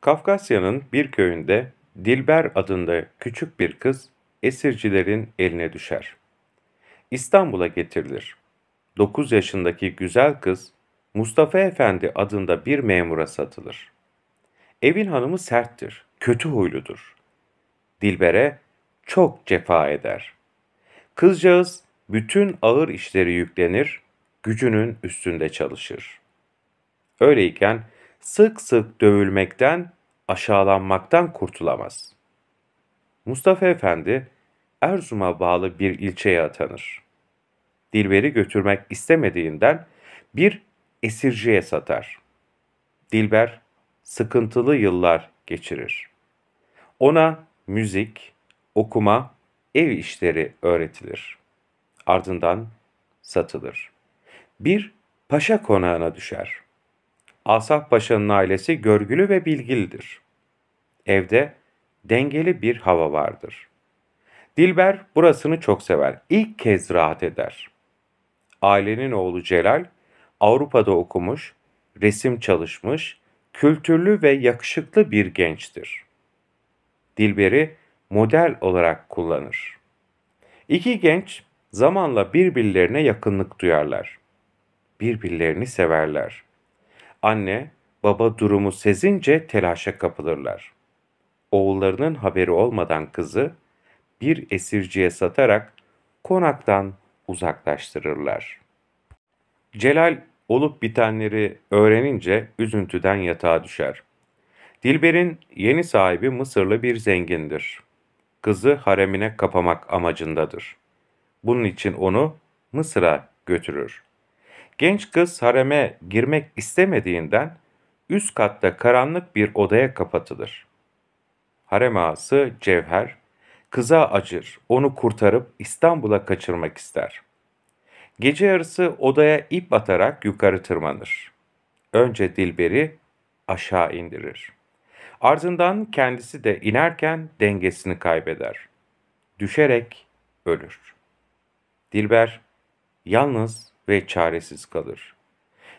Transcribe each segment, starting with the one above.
Kafkasya'nın bir köyünde Dilber adında küçük bir kız esircilerin eline düşer. İstanbul'a getirilir. 9 yaşındaki güzel kız Mustafa Efendi adında bir memura satılır. Evin hanımı serttir, kötü huyludur. Dilber'e çok cefa eder. Kızcağız bütün ağır işleri yüklenir, gücünün üstünde çalışır. Öyleyken sık sık dövülmekten, aşağılanmaktan kurtulamaz. Mustafa Efendi Erzurum'a bağlı bir ilçeye atanır. Dilber'i götürmek istemediğinden bir esirciye satar. Dilber sıkıntılı yıllar geçirir. Ona müzik, okuma, ev işleri öğretilir. Ardından satılır. Bir paşa konağına düşer. Asaf Paşa'nın ailesi görgülü ve bilgilidir. Evde dengeli bir hava vardır. Dilber burasını çok sever. İlk kez rahat eder. Ailenin oğlu Celal Avrupa'da okumuş, resim çalışmış, kültürlü ve yakışıklı bir gençtir. Dilber'i model olarak kullanır. İki genç zamanla birbirlerine yakınlık duyarlar. Birbirlerini severler. Anne, baba durumu sezince telaşa kapılırlar. Oğullarının haberi olmadan kızı bir esirciye satarak konaktan uzaklaştırırlar. Celal olup bitenleri öğrenince üzüntüden yatağa düşer. Dilber'in yeni sahibi Mısırlı bir zengindir. Kızı haremine kapamak amacındadır. Bunun için onu Mısır'a götürür. Genç kız hareme girmek istemediğinden üst katta karanlık bir odaya kapatılır. Harem ağası Cevher, kıza acır, onu kurtarıp İstanbul'a kaçırmak ister. Gece yarısı odaya ip atarak yukarı tırmanır. Önce Dilber'i aşağı indirir. Ardından kendisi de inerken dengesini kaybeder. Düşerek ölür. Dilber yalnız ve çaresiz kalır.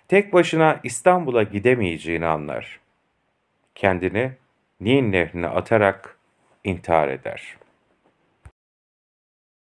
Tek başına İstanbul'a gidemeyeceğini anlar. Kendini Nil nehrine atarak intihar eder.''